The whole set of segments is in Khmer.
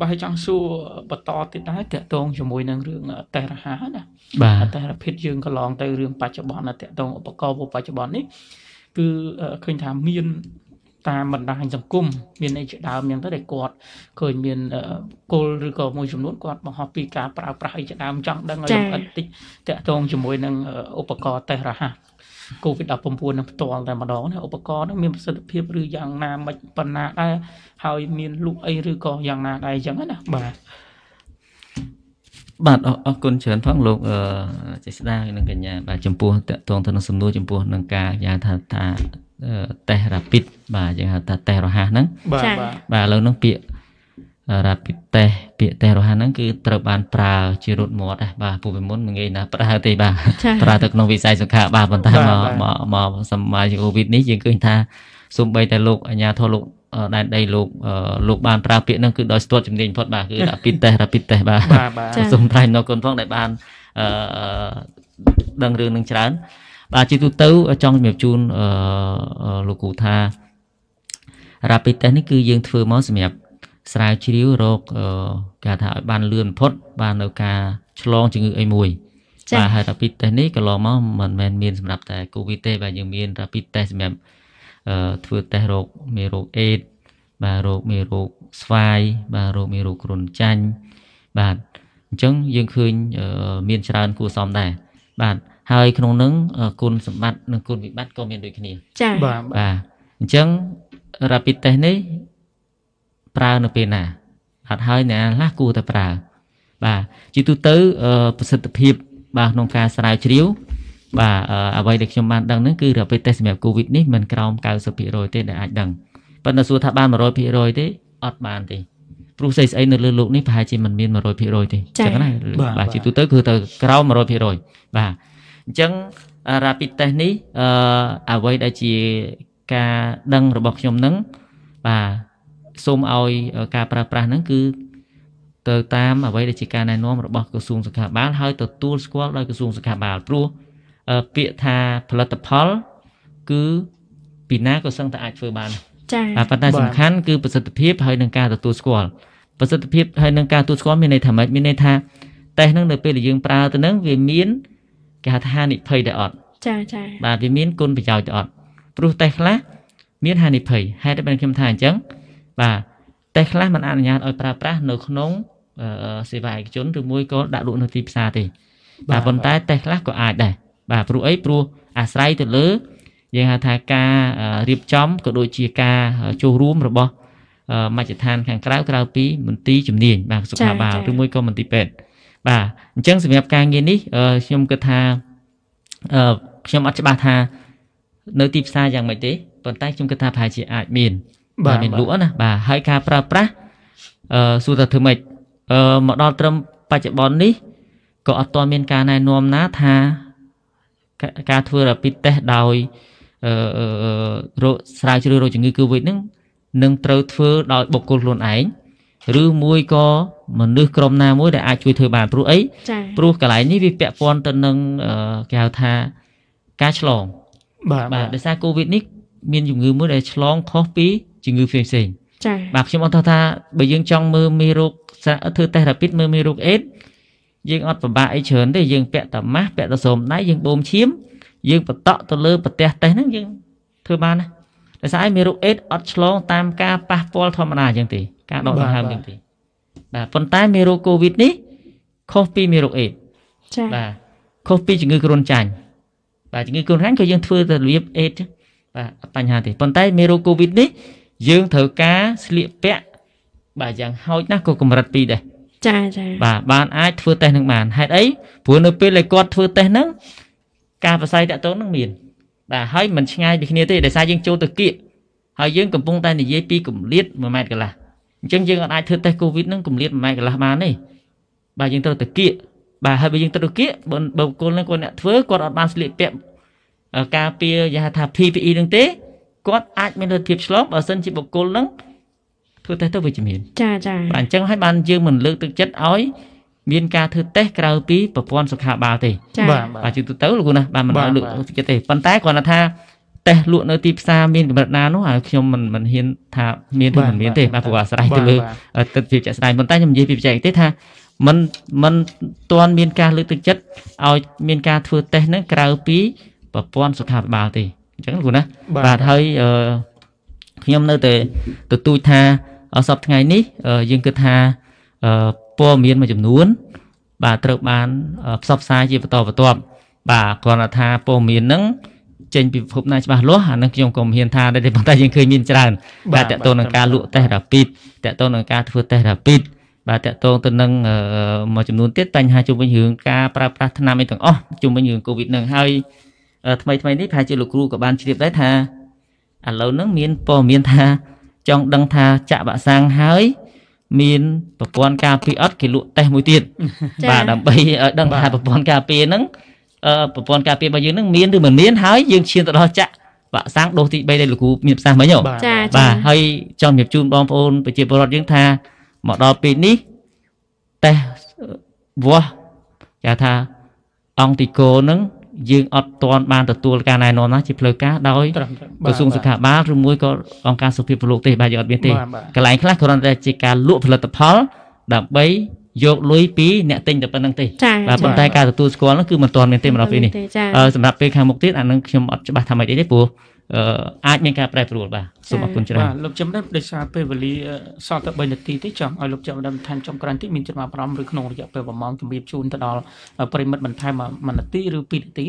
បើចង់សួរបន្តទៀតដែរតកតងជាមួយនឹងរឿងតេរហាណាបាទតេរភិតយើងក៏ឡងទៅរឿងបច្ចុប្បន្នតកតងឧបករណ៍បច្ចុប្បន្ននេះគឺឃើញថាមានតាមបណ្ដាញសង្គមមានអីជាដើមយ៉ាងទៅដែលគាត់ឃើញមានគោលឬក៏មួយចំនួនគាត់បង្ហោះពីការប្រើប្រាស់អីជាដើមចង់ដឹងឲ្យលម្អិតតិចតកតងជាមួយនឹងឧបករណ៍តេស្តរហ័ស COVID-19 នឹងផ្ទាល់តែម្ដងណាឧបករណ៍នឹងមានប្រសិទ្ធភាពឬយ៉ាងណាមិនប៉ុណ្ណាដែរហើយមានលុកអីឬក៏យ៉ាងណាដែរអញ្ចឹងណាបាទបាទអរគុណច្រើនផងលោកចេស្ដានិងកញ្ញាបាទចំពោះតកតងទៅនឹងសំណួរចំពោះនឹងការយ៉ាងថាថាតេស្ត rapid បាទយើងហៅថាតេស្តរហ័សហ្នឹងបាទបាទឥឡូវហ្នឹងពាក្យ rapid test ពាក្យតេរហាហ្នឹងគឺត្រូវបានប្រើជារត់មាត់ដែរបាទពូពីមុនមិនងាយណាស់ប្រើទេបាទប្រើទៅក្នុងវិស័យសុខាបាទប៉ុន្តែមកមកសម័យកូវីដនេះយើងឃើញថាសូម្បីតែលោកអាញាធរលោកដែនដីលោកលោកបានប្រើពាក្យហ្នឹងគឺដោយស្ទាត់ជំនាញផុតបាទគឺរ៉ាពីតេសរ៉ាពីតេសបាទសូមថ្លែងដល់គុណផងដែលបានអឺដឹងរឿងនឹងច្រើនបាទជាទូទៅចង់ជំរាបជូនអឺលោកគ្រូថារ៉ាពីតេសនេះគឺយើងធ្វើមកសម្រាប់ស្រាវជ្រាវរកគេថាឲ្យបានលឿនបំផុត បាននៅការឆ្លងជំងឺអីមួយបាទហើយ rapid test នេះកន្លងមកមិនមែនមានសម្រាប់តែ COVID ទេបាទយើងមាន rapid test សម្រាប់ធ្វើតេស្តរោគមេរោគអេដបាទរោគមេរោគស្វាយបាទរោគមេរោគគ្រុនចាញ់បាទអញ្ចឹងយើងឃើញមានច្រើនគួរសមដែរបាទហើយក្នុងនឹងគុណសម្បត្តិនិងគុណវិបត្តិក៏មានដូចគ្នាចា៎បាទអញ្ចឹង rapid test នេះប្រើនៅពេលណាអត់ហើយអ្នកខ្លះគួរតែប្រើបាទជាទូទៅប្រសិទ្ធភាព បាទក្នុងការស្រាវជ្រាវបាទអ្វីដែលខ្ញុំបានដឹងហ្នឹងគឺរយៈពេលតេស្តសម្រាប់ COVID នេះមិនក្រោម90%ទេដែលអាចដឹងប៉ុន្តែសួរថាបាន100%ទេអត់បានទេព្រោះស្អីស្អីនៅលើโลกនេះប្រហែលជាមិនមាន100%ទេអញ្ចឹងណាបាទជាទូទៅគឺទៅក្រោម100%បាទអញ្ចឹង rapid test នេះអឺអ្វីដែលជាការដឹងរបស់ខ្ញុំនឹងបាទសូមឲ្យការប្រើប្រាស់ហ្នឹងគឺទៅតាមអ្វីដែលជាការណែនាំរបស់ក្រសួងសុខាភិបាលហើយទទួលស្គាល់ដោយក្រសួងសុខាភិបាលព្រោះពាក្យថាផលិតផល គឺពីណាក៏សឹងតែអាចធ្វើបាន ចា៎ប៉ុន្តែសំខាន់គឺប្រសិទ្ធភាពហើយនឹងការទទួលស្គាល់ប្រសិទ្ធភាពហើយនឹងការទទួលស្គាល់មានន័យថាម៉េចមានន័យថាតេស្តហ្នឹងនៅពេលដែលយើងប្រើទៅហ្នឹងវាមានគេហៅថានិភ័យដែរអត់ចាចាបាទវាមានគុណប្រយោជន៍ដែរអត់ព្រោះតេស្តខ្លះមានហានិភ័យហេតុតែបានខ្ញុំថាអញ្ចឹងបាទតែខ្លះมันអនុញ្ញាតឲ្យប្រើប្រាស់នៅក្នុងសេវាឯកជនឬមួយក៏ដាក់លក់នៅទីផ្សារទេបាទប៉ុន្តែតែខ្លះក៏អាចដែរបាទព្រោះអីព្រោះអាស្រ័យទៅលើយើងហៅថាការរៀបចំក៏ដូចជាការចូលរួមរបស់មជ្ឈដ្ឋានខាងក្រៅក្រៅពីមន្ទីរជំនាញបាទសុខាភិបាលឬមួយក៏មន្ទីរពេទ្យបាទអញ្ចឹងសម្រាប់ការងារនេះខ្ញុំគិតថាខ្ញុំអត់ច្បាស់ថានៅទីផ្សារយ៉ាងម៉េចទេប៉ុន្តែខ្ញុំគិតថាប្រហែលជាអាចមានបាទមានលក់ណាបាទហើយការប្រើប្រាស់អឺសួរថាធ្វើម៉េចអឺមកដល់ត្រឹមបច្ចុប្បន្ននេះក៏អត់ទាន់មាន ការណែនាំណាថាការធ្វើរ៉ាពីតេស្តដោយអឺស្រាវជ្រាវរោគជំងឺ Covid ហ្នឹងនឹងត្រូវធ្វើដោយបុគ្គលខ្លួនឯងឬមួយក៏មនុស្សក្រុមណាមួយដែលអាចជួយធ្វើបានព្រោះអីព្រោះកន្លែងនេះវាពាក់ព័ន្ធទៅនឹងគេហៅថាការឆ្លងបាទបាទដោយសារ Covid នេះ មានជំងឺមួយដែលឆ្លងខុសពីជំងឺផ្សេងផ្សេងចា៎បាទខ្ញុំអត់ថាបើយើងចង់មើលមេរោគធ្វើតេស្ត rapid មើលមេរោគអេដយើងអត់ពិបាកអីច្រើនទេយើងពាក់តាម៉ាស់ពាក់តាស្រោមដៃយើងបូមឈាម យើងបតក់ទៅលើប្រទេសតេស្តហ្នឹងយើងធ្វើបានណាដោយសារឯមេរោគអេដអត់ឆ្លង តាមការប៉ះពាល់ធម្មតាអញ្ចឹងទេ ការដកដង្ហើមអញ្ចឹងទេបាទប៉ុន្តែមេរោគកូវីដនេះខុសពីមេរោគអេដចា៎បាទខុសពីជំងឺគ្រុនចាញ់បាទជំងឺគ្រុនចាញ់គឺយើងធ្វើទៅរបៀបអេដបាទអត់បញ្ហាទេប៉ុន្តែមេរោគកូវីដនេះយើងត្រូវការស្លៀកពាក់បាទយ៉ាងហោចណាស់ក៏កម្រិត2ដែរចាចាបាទបានអាចធ្វើតេស្តនឹងបានហេតុអីព្រោះនៅពេលដែលគាត់ធ្វើតេស្តហ្នឹងការប្រស័យតាក់ទងនឹងមានបាទហើយมันឆ្ងាយពីគ្នាទេដោយសារយើងចូលទៅគៀកហើយយើងកំពុងតែនិយាយពីកម្លៀត1ម៉ែត្រកន្លះអញ្ចឹងយើងអាចធ្វើតេស្ត COVID នឹងកម្លៀត1ម៉ែត្រកន្លះបានទេបាទយើងត្រូវទៅគៀកបាទហើយបើយើងត្រូវគៀកបើបុគ្គលនឹងគាត់អ្នកធ្វើគាត់អត់បានស្លៀកពាក់ការពារយថា PPE នឹងទេគាត់អាចមានលទ្ធភាពឆ្លងបើសិនជាបុគ្គលនឹងធ្វើតេស្តទៅវិជ្ជមាន ចាចាបាទអញ្ចឹងហើយបានយើងមិនលើកទឹកចិត្តឲ្យ មានការធ្វើតេស្តក្រៅពីប្រព័ន្ធសុខាភិបាលទេបាទបាទជឿទៅទៅលោកគ្រូណាបាទមិនឲ្យលើកទឹកចិត្តទេប៉ុន្តែគ្រាន់តែថាតេស្តលក់នៅទីផ្សារមានកម្រិតណានោះហើយខ្ញុំមិនមិនហ៊ានថាមានឬមិនមានទេបាទព្រោះអាស្រ័យទៅលើទស្សនវិជ្ជាស្ដែងប៉ុន្តែខ្ញុំនិយាយពីបច្ចេកទេសថាมันมันទាន់មានការលើកទឹកចិត្តឲ្យមានការធ្វើតេស្តនឹងក្រៅពីប្រព័ន្ធសុខាភិបាលទេអញ្ចឹងគ្រូណាបាទហើយខ្ញុំនៅតែទទូចថាសប្តាហ៍ថ្ងៃនេះយើងគិតថាព័ត៌មានមួយចំនួន បាទត្រូវបានផ្សព្វផ្សាយជាបន្តបន្ទាប់បាទគ្រាន់តែថាព័ត៌មានហ្នឹងចេញពីពិភពណាច្បាស់លាស់អានឹងខ្ញុំក៏មិនហ៊ានថាដែរទេប៉ុន្តែយើងឃើញមានច្រើនបាទតកតងនឹងការលក់តេស្តរ៉ាពីតតកតងនឹងការធ្វើតេស្តរ៉ាពីត បាទតកតងទៅនឹងមួយចំនួនទៀតបញ្ហាជុំវិញរឿងការប្រើប្រាស់ថ្នាំអីទាំងអស់ជុំវិញរឿងកូវីដនឹងហើយថ្មីថ្មីនេះប្រហែលជាលោកគ្រូក៏បានជ្រាបដែរថាឥឡូវហ្នឹងមានព័ត៌មានថាចង់ដឹងថាចាក់វ៉ាក់សាំងហើយ មានប្រព័ន្ធការពារអត់គេលក់តេស្តមួយទៀតបាទដើម្បីឲ្យដឹងថាប្រព័ន្ធការពារហ្នឹងប្រព័ន្ធការពាររបស់យើងហ្នឹងមានឬមិនមានហើយយើងឈានទៅដល់ចាក់វ៉ាក់សាំងដូសទី3ដែលលោកគ្រូមានផ្សាសមិញហ៎បាទហើយចង់ជម្រាបជូនបងប្អូនប្រជាពលរដ្ឋយើងថាមកដល់ពេលនេះតេស្តវាស់គេថាអង្គតិកោហ្នឹងយើងអត់ទាន់បានទទួលការណែនាំណាជាផ្លូវការដោយក្រសួងសុខាភិបាលឬមួយក៏អង្គការសុខាភិបាលលោកទេបាទយើងអត់មានទេកន្លែងខ្លះគ្រាន់តែជាការលក់ផលិតផល ដើម្បីយកលុយពី អ្នកទិញតែប៉ុណ្្នឹងទេបាទប៉ុន្តែការទទួលស្គាល់នោះគឺមិនទាន់មានទេមកដល់ពេលនេះសម្រាប់ពេលខាងមុខទៀតអានឹងខ្ញុំអត់ច្បាស់ថាម៉េចទេព្រោះអាចមានការប្រែប្រួលបាទសូមអរគុណច្រើនបាទលោកចំដែបដោយសារពេលវេលាសល់តែ3នាទីទេចង់ឲ្យលោកចំដែបបន្ថែមចំក្រោយបន្តិចមានចំណាប់អារម្មណ៍ឬក្នុងរយៈពេលប្រហែលជំរាបជូនទៅដល់ប្រិមិត្តបន្ថែម1នាទីឬ2នាទី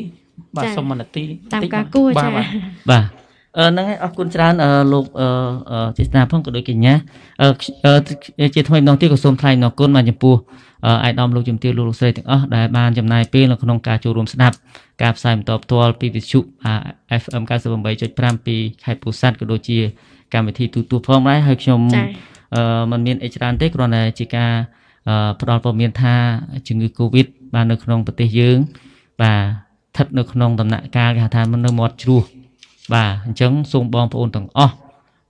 បាទសូម1នាទីតាមការគួរចា៎បាទហ្នឹងហើយអរគុណច្រើនលោកចេស្នាផងក៏ដូចកញ្ញាជាថ្មីម្ដងទៀតក៏សូមថ្លែងអរគុណបាទចំពោះអាយដាមលោកជំទាវលោកលោកស្រីទាំងអស់ដែលបានចំណាយពេលនៅក្នុងការចូលរួមស្ដាប់ការផ្សាយបន្តផ្ទាល់ពីវិទ្យុ FM 98.5ពីខេត្តពោធិ៍សាត់ក៏ដូចជា កម្មវិធីទូទាស់ផងដែរហើយខ្ញុំមិនមានអីច្រើនទេគ្រាន់តែជាការផ្ដល់ព័ត៌មានថាជំងឺ Covid បាននៅក្នុងប្រទេសយើង បាទស្ថិតនៅក្នុងដំណាក់កាលគេហៅថានៅមាត់ជ្រោះបាទអញ្ចឹងសូមបងប្អូនទាំងអស់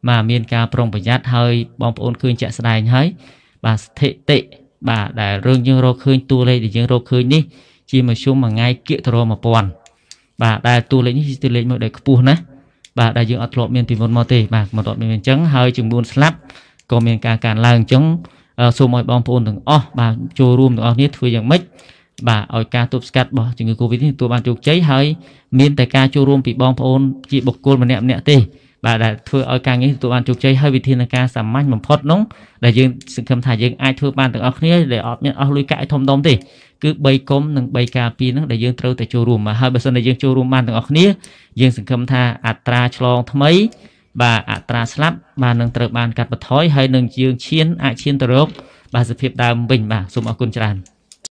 បាទមានការប្រុងប្រយ័ត្នហើយបងប្អូនឃើញជាក់ស្ដែងហើយ បាទស្ថិតិបាទដែលរឿងយើងរកឃើញតួលេខដែលយើងរកឃើញនេះ ជាមធ្យមមួយថ្ងៃគៀកទៅរម1000បាទដែលតួលេខនេះជាតួលេខមួយដែលខ្ពស់ណាស់បាទដែលយើងអត់ធ្លាប់មានពីមុនមកទេបាទមិនអត់មានអញ្ចឹងហើយចំនួនស្លាប់ក៏មានការកើនឡើងអញ្ចឹងសូមឲ្យបងប្អូនទាំងអស់បាទចូលរួមទាំងអស់គ្នាធ្វើយ៉ាងម៉េចបាទឲ្យការទប់ស្កាត់របស់ជំងឺ Covid នេះទទួលបានជោគជ័យហើយមានតែការចូលរួមពីបងប្អូនជាបុគ្គលម្នាក់ម្នាក់ទេបាទដែលធ្វើឲ្យការងារទទួលបានជោគជ័យហើយវិធានការសាមញ្ញបំផុតនោះដែលយើងសង្ឃឹមថាយើងអាចធ្វើបានទាំងអស់គ្នាដែលអត់មានអស់លុយកាក់ឲ្យធំដុំទេគឺ3គុំនិង3ការពីនឹងដែលយើងត្រូវតែចូលរួមមកហើយបើសិនជាយើងចូលរួមបានទាំងអស់គ្នាយើងសង្ឃឹមថាអត្រាឆ្លងថ្មី បាទអត្រាស្លាប់បាទនឹងត្រូវបានកាត់បន្ថយហើយនឹងយើងឈានអាចឈានទៅរកបាទសភាពដើមវិញបាទសូមអរគុណច្រើន